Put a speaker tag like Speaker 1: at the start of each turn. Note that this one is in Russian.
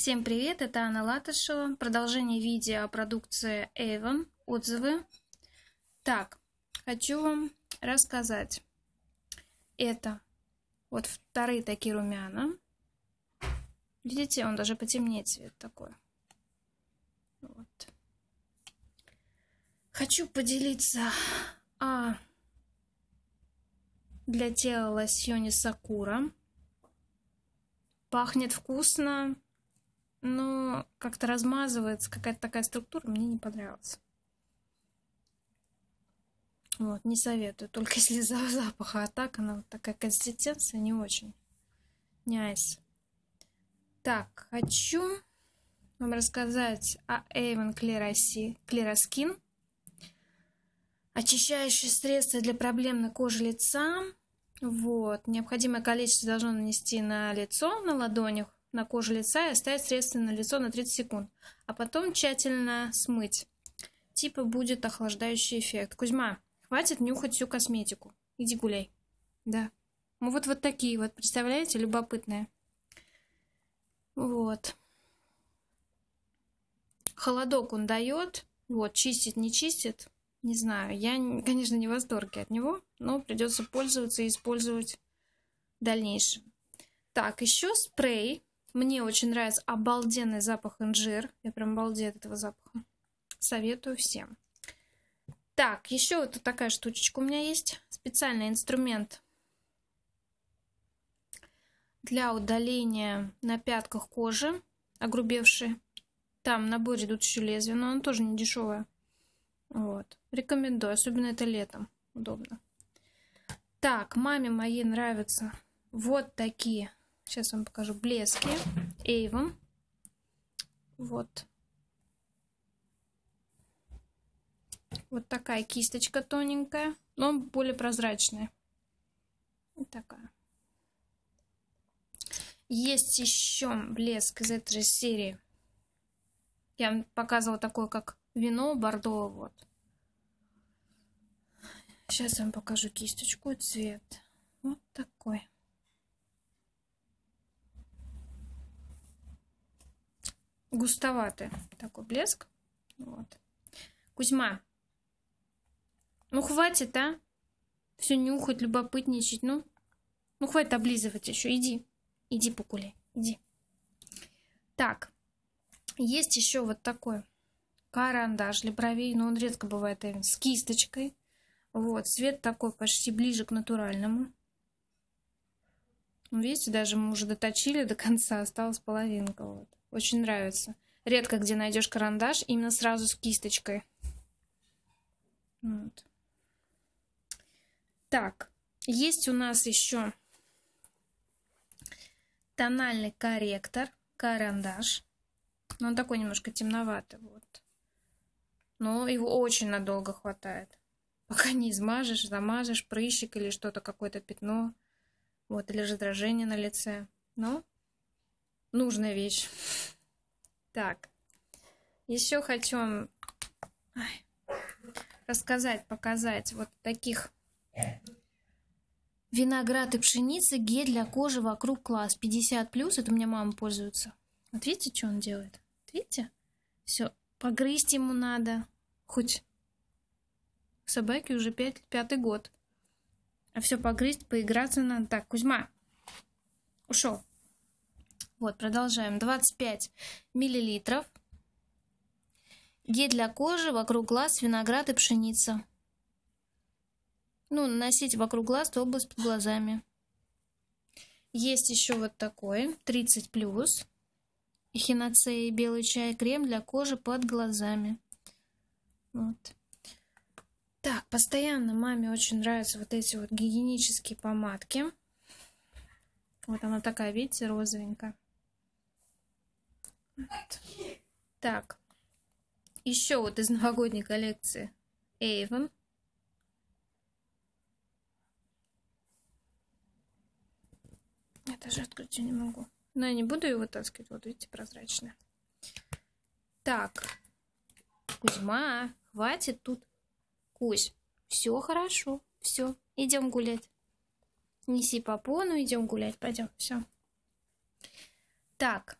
Speaker 1: Всем привет, это Анна Латышева. Продолжение видео о продукции Avon. Отзывы. Так, хочу вам рассказать. Это вот вторые такие румяна. Видите, он даже потемнее цвет такой. Вот. Хочу поделиться о а, для тела лосьоне Сакура. Пахнет вкусно но как-то размазывается какая-то такая структура, мне не понравилась. Вот, не советую. Только если за запаха, а так она вот такая консистенция не очень. Не айс. Так, хочу вам рассказать о Avon Clearaskin. Очищающее средство для проблемной кожи лица. Вот. Необходимое количество должно нанести на лицо, на ладонях на коже лица и оставить средство на лицо на 30 секунд, а потом тщательно смыть. Типа будет охлаждающий эффект. Кузьма, хватит нюхать всю косметику. Иди гуляй. Да. Ну вот вот такие вот, представляете, любопытные. Вот. Холодок он дает. Вот, чистит, не чистит. Не знаю. Я, конечно, не в восторге от него, но придется пользоваться и использовать в дальнейшем. Так, еще спрей мне очень нравится обалденный запах инжир. Я прям обалдею от этого запаха. Советую всем. Так, еще вот такая штучечка у меня есть. Специальный инструмент для удаления на пятках кожи, огрубевшей. Там наборе идут еще лезвия, но он тоже не дешевое. Вот. Рекомендую, особенно это летом. Удобно. Так, маме моей нравятся вот такие Сейчас вам покажу блески. Avon. Вот. Вот такая кисточка тоненькая, но более прозрачная. Вот такая. Есть еще блеск из этой же серии. Я показывала такой, как вино Бордо. Вот. Сейчас вам покажу кисточку и цвет. Вот такой. густоватый такой блеск. Вот. Кузьма, ну хватит, а? Все нюхать, любопытничать, ну. Ну хватит облизывать еще, иди. Иди покуляй, иди. Так, есть еще вот такой карандаш для бровей, но ну, он редко бывает с кисточкой. Вот, цвет такой почти ближе к натуральному. Ну, видите, даже мы уже доточили до конца, осталась половинка. Вот. Очень нравится. Редко где найдешь карандаш именно сразу с кисточкой. Вот. Так, есть у нас еще тональный корректор, карандаш. Но он такой немножко темноватый. Вот. Но его очень надолго хватает. Пока не измажешь, замажешь прыщик или что-то, какое-то пятно. Вот, или раздражение на лице. Но нужная вещь. Так, еще хочу Ай. рассказать, показать вот таких Виноград и пшеница, гель для кожи вокруг класс. 50 плюс, это у меня мама пользуется. Вот видите, что он делает? Вот видите? Все, погрызть ему надо. Хоть собаке уже пять, пятый год. А все погрызть, поиграться надо. Так, Кузьма, ушел. Вот, продолжаем. 25 миллилитров. Гель для кожи, вокруг глаз, виноград и пшеница. Ну, наносить вокруг глаз, то область под глазами. Есть еще вот такой, 30+. плюс. Эхиноцеи, белый чай, крем для кожи под глазами. Вот. Так, постоянно маме очень нравятся вот эти вот гигиенические помадки. Вот она такая, видите, розовенькая. Так. Еще вот из новогодней коллекции Avon. Я даже открыть не могу. Но я не буду ее вытаскивать. Вот видите, прозрачная. Так. Кузьма, хватит тут. Кузь, все хорошо. Все, идем гулять. Неси попону, идем гулять. Пойдем, все. Так,